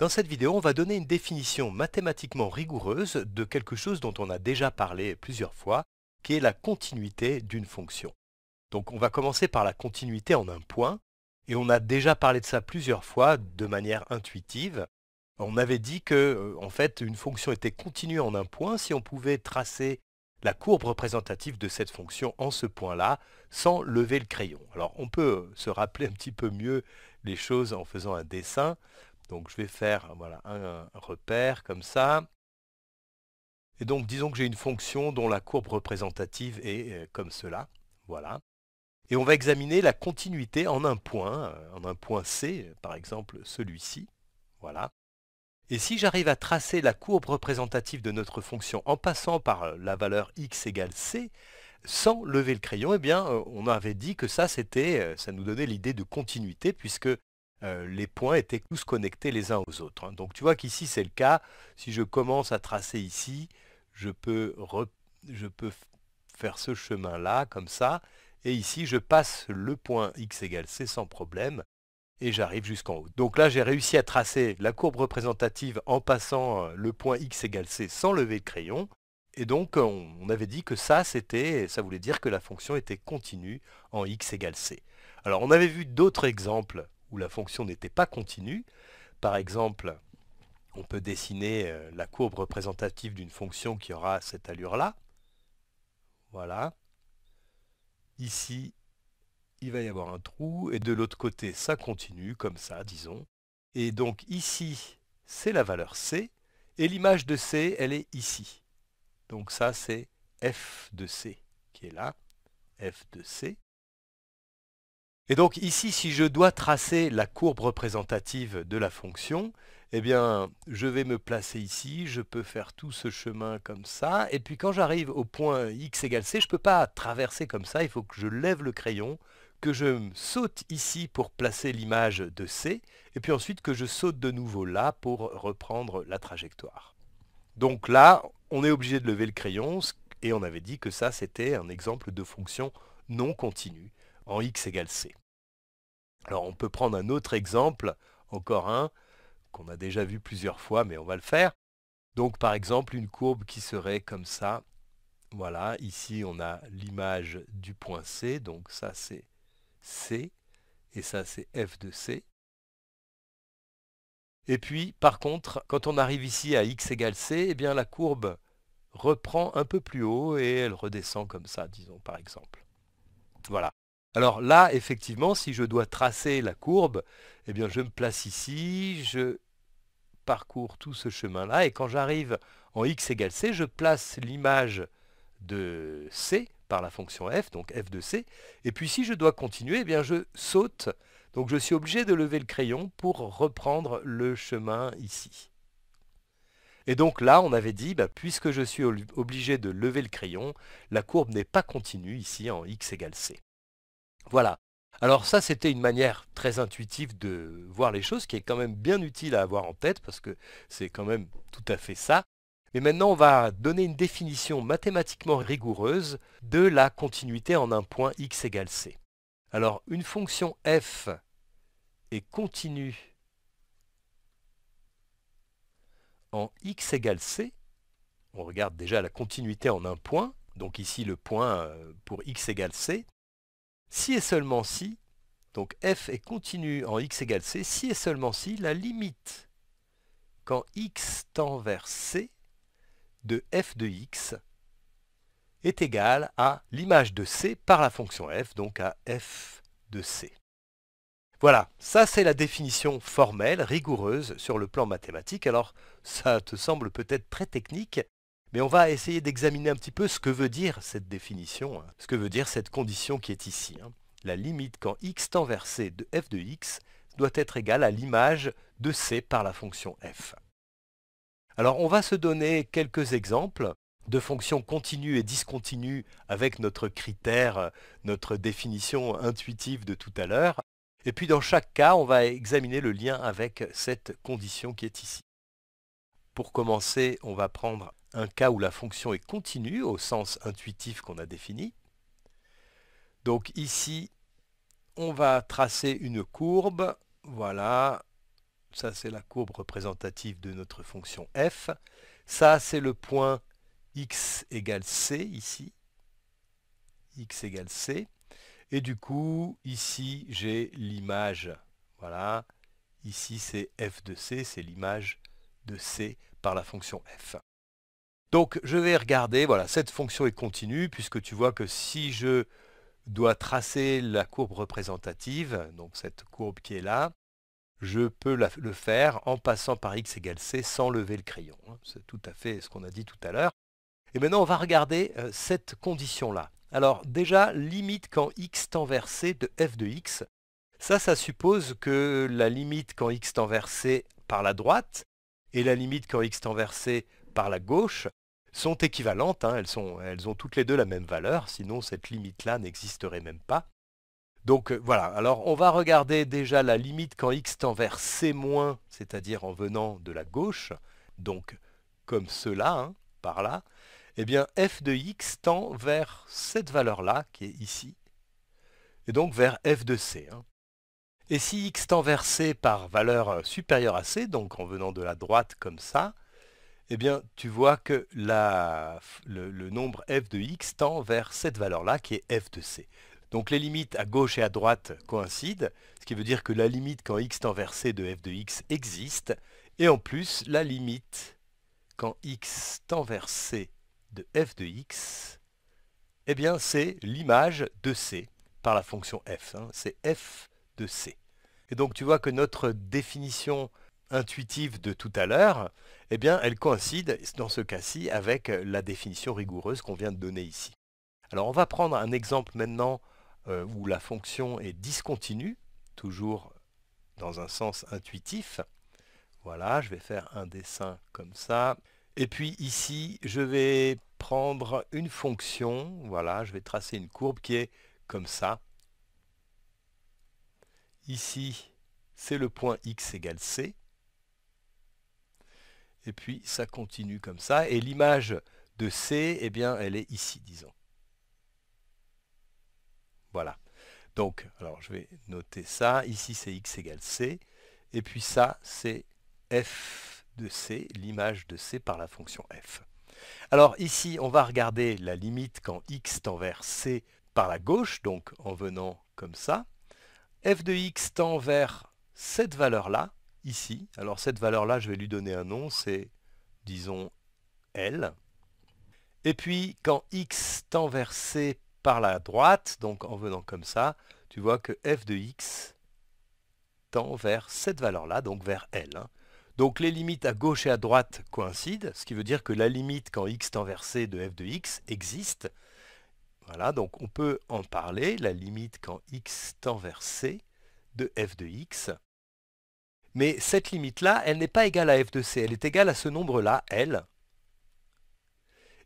Dans cette vidéo, on va donner une définition mathématiquement rigoureuse de quelque chose dont on a déjà parlé plusieurs fois, qui est la continuité d'une fonction. Donc on va commencer par la continuité en un point, et on a déjà parlé de ça plusieurs fois de manière intuitive. On avait dit que, euh, en fait, une fonction était continue en un point si on pouvait tracer la courbe représentative de cette fonction en ce point-là sans lever le crayon. Alors on peut euh, se rappeler un petit peu mieux les choses en faisant un dessin donc je vais faire voilà, un, repère comme ça. Et donc disons que j'ai une fonction dont la courbe représentative est euh, comme cela. Voilà. Et on va examiner la continuité en un point, euh, en un point C, par exemple celui-ci. Voilà. Et si j'arrive à tracer la courbe représentative de notre fonction en passant par euh, la valeur x égale c, sans lever le crayon, eh bien, on avait dit que ça, c'était, ça nous donnait l'idée de continuité, puisque euh, les points étaient tous connectés les uns aux autres. Hein. Donc tu vois qu'ici c'est le cas. Si je commence à tracer ici, je peux, faire ce chemin-là, comme ça. Et ici, je passe le point x égale c sans problème. Et j'arrive jusqu'en haut. Donc là, j'ai réussi à tracer la courbe représentative en passant euh, le point x égale c sans lever le crayon. Et donc, on avait dit que ça, c'était, ça voulait dire que la fonction était continue en x égale c. Alors, on avait vu d'autres exemples où la fonction n'était pas continue. Par exemple, on peut dessiner euh, la courbe représentative d'une fonction qui aura cette allure-là. Voilà. Ici, il va y avoir un trou, et de l'autre côté, ça continue, comme ça, disons. Et donc ici, c'est la valeur C, et l'image de C, elle est ici. Donc ça, c'est f de C qui est là, f de C. Et donc ici, si je dois tracer la courbe représentative de la fonction, eh bien, je vais me placer ici, je peux faire tout ce chemin comme ça, et puis quand j'arrive au point x égale c, je ne peux pas traverser comme ça, il faut que je lève le crayon, que je saute ici pour placer l'image de c, et puis ensuite que je saute de nouveau là pour reprendre la trajectoire. Donc là, on est obligé de lever le crayon, et on avait dit que ça, c'était un exemple de fonction non continue en x égale c. Alors on peut prendre un autre exemple, encore un, qu'on a déjà vu plusieurs fois, mais on va le faire. Donc par exemple une courbe qui serait comme ça. Voilà, ici on a l'image du point C, donc ça c'est C, et ça c'est F de C. Et puis par contre, quand on arrive ici à x égale C, eh bien la courbe reprend un peu plus haut et elle redescend comme ça, disons par exemple. Voilà. Alors là, effectivement, si je dois tracer la courbe, eh bien je me place ici, je parcours tout ce chemin-là, et quand j'arrive en x égale c, je place l'image de c par la fonction f, donc f de c, et puis si je dois continuer, eh bien je saute, donc je suis obligé de lever le crayon pour reprendre le chemin ici. Et donc là, on avait dit, bah, puisque je suis obligé de lever le crayon, la courbe n'est pas continue ici en x égale c. Voilà. Alors ça, c'était une manière très intuitive de voir les choses, qui est quand même bien utile à avoir en tête, parce que c'est quand même tout à fait ça. Mais maintenant, on va donner une définition mathématiquement rigoureuse de la continuité en un point x égale c. Alors, une fonction f est continue en x égale c. On regarde déjà la continuité en un point. Donc ici, le point euh, pour x égale c si et seulement si, donc f est continu en x égale c, si et seulement si la limite quand x tend vers c de f de x est égale à l'image de c par la fonction f, donc à f de c. Voilà, ça c'est la définition formelle, rigoureuse, sur le plan mathématique. Alors, ça te semble peut-être très technique, mais on va essayer d'examiner un petit peu ce que veut dire cette définition, hein. ce que veut dire cette condition qui est ici. Hein. La limite quand x tend vers c de f de x doit être égale à l'image de c par la fonction f. Alors on va se donner quelques exemples de fonctions continues et discontinues avec notre critère, notre définition intuitive de tout à l'heure. Et puis dans chaque cas, on va examiner le lien avec cette condition qui est ici. Pour commencer, on va prendre un cas où la fonction est continue au sens intuitif qu'on a défini. Donc ici, on va tracer une courbe. Voilà, ça c'est la courbe représentative de notre fonction f. Ça c'est le point x égale c ici. x égale c. Et du coup, ici j'ai l'image. Voilà, ici c'est f de c, c'est l'image de C par la fonction f. Donc je vais regarder, voilà, cette fonction est continue, puisque tu vois que si je dois tracer la courbe représentative, donc cette courbe qui est là, je peux le faire en passant par x égale c sans lever le crayon. Hein. C'est tout à fait ce qu'on a dit tout à l'heure. Et maintenant, on va regarder euh, cette condition-là. Alors déjà, limite quand x tend vers c de f de x. Ça, ça suppose que la limite quand x tend vers c par la droite, et la limite quand x tend vers c par la gauche sont équivalentes, hein, elles, ont toutes les deux la même valeur, sinon cette limite-là n'existerait même pas. Donc euh, voilà, alors on va regarder déjà la limite quand x tend vers c-, moins, c'est-à-dire en venant de la gauche, donc comme cela, hein, par là, eh bien f de x tend vers cette valeur-là, qui est ici, et donc vers f de c. Hein. Et si x tend vers c par valeur euh, supérieure à c, donc en venant de la droite comme ça, eh bien tu vois que le, nombre f de x tend vers cette valeur-là qui est f de c. Donc les limites à gauche et à droite coïncident, ce qui veut dire que la limite quand x tend vers c de f de x existe, et en plus la limite quand x tend vers c de f de x, eh bien c'est l'image de c par la fonction f. Hein. C'est f C. Et donc tu vois que notre définition intuitive de tout à l'heure, eh bien, elle coïncide dans ce cas-ci avec la définition rigoureuse qu'on vient de donner ici. Alors on va prendre un exemple maintenant euh, où la fonction est discontinue, toujours dans un sens intuitif. Voilà, je vais faire un dessin comme ça. Et puis ici, je vais prendre une fonction, voilà, je vais tracer une courbe qui est comme ça, Ici, c'est le point x égale c. Et puis, ça continue comme ça. Et l'image de c, eh bien, elle est ici, disons. Voilà. Donc, alors je vais noter ça. Ici, c'est x égale c. Et puis ça, c'est f de c, l'image de c par la fonction f. Alors ici, on va regarder la limite quand x tend vers c par la gauche, donc en venant comme ça f de x tend vers cette valeur-là, ici. Alors cette valeur-là, je vais lui donner un nom, c'est, disons, L. Et puis, quand x tend vers C par la droite, donc en venant comme ça, tu vois que f de x tend vers cette valeur-là, donc vers L. Hein. Donc les limites à gauche et à droite coïncident, ce qui veut dire que la limite quand x tend vers C de f de x existe, voilà, donc on peut en parler, la limite quand x tend vers c de f de x. Mais cette limite-là, elle n'est pas égale à f de c, elle est égale à ce nombre-là, L,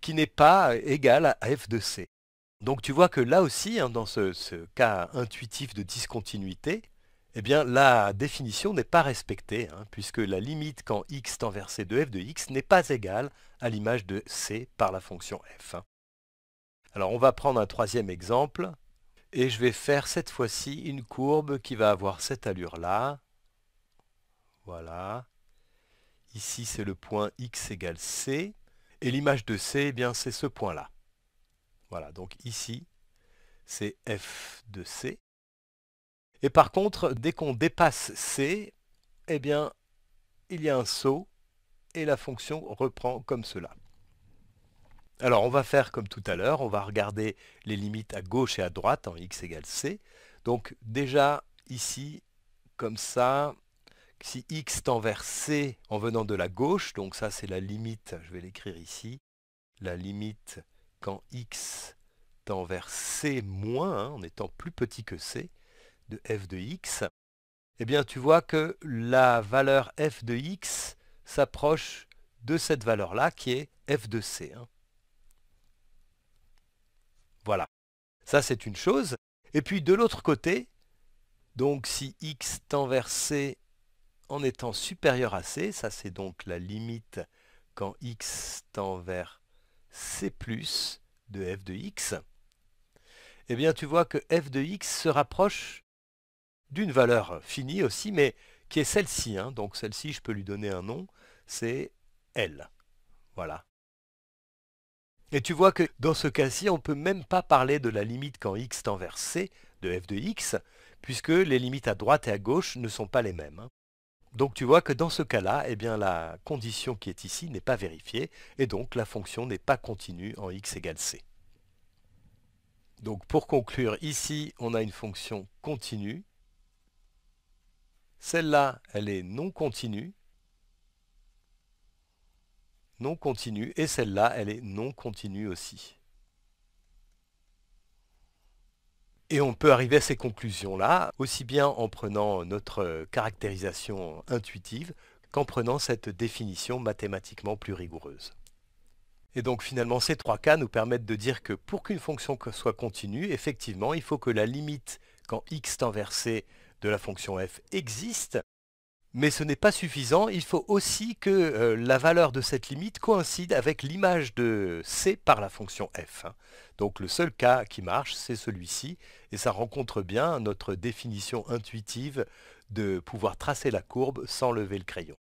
qui n'est pas égale à f de c. Donc tu vois que là aussi, hein, dans ce, cas intuitif de discontinuité, eh bien la définition n'est pas respectée, hein, puisque la limite quand x tend vers c de f de x n'est pas égale à l'image de c par la fonction f. Hein. Alors on va prendre un troisième exemple et je vais faire cette fois-ci une courbe qui va avoir cette allure-là. Voilà. Ici c'est le point x égale c et l'image de c, eh bien c'est ce point-là. Voilà, donc ici c'est f de c. Et par contre, dès qu'on dépasse c, eh bien il y a un saut et la fonction reprend comme cela. Alors on va faire comme tout à l'heure, on va regarder les limites à gauche et à droite en x égale c. Donc déjà ici, comme ça, si x tend vers c en venant de la gauche, donc ça c'est la limite, je vais l'écrire ici, la limite quand x tend vers c moins, hein, en étant plus petit que c, de f de x, eh bien tu vois que la valeur f de x s'approche de cette valeur-là qui est f de c. Hein. Voilà. Ça, c'est une chose. Et puis de l'autre côté, donc si x tend vers c en étant supérieur à c, ça c'est donc la limite quand x tend vers c plus de f de x, eh bien tu vois que f de x se rapproche d'une valeur finie aussi, mais qui est celle-ci. Hein. Donc celle-ci, je peux lui donner un nom, c'est L. Voilà. Et tu vois que dans ce cas-ci, on ne peut même pas parler de la limite quand x tend vers c de f de x, puisque les limites à droite et à gauche ne sont pas les mêmes. Hein. Donc tu vois que dans ce cas-là, eh bien, la condition qui est ici n'est pas vérifiée, et donc la fonction n'est pas continue en x égale c. Donc pour conclure, ici, on a une fonction continue. Celle-là, elle est non continue, non continue. Et celle-là, elle est non continue aussi. Et on peut arriver à ces conclusions-là, aussi bien en prenant notre caractérisation intuitive qu'en prenant cette définition mathématiquement plus rigoureuse. Et donc finalement, ces trois cas nous permettent de dire que pour qu'une fonction soit continue, effectivement, il faut que la limite quand x tend vers c de la fonction f existe, mais ce n'est pas suffisant, il faut aussi que euh, la valeur de cette limite coïncide avec l'image de C par la fonction f. Hein. Donc le seul cas qui marche, c'est celui-ci, et ça rencontre bien notre définition intuitive de pouvoir tracer la courbe sans lever le crayon.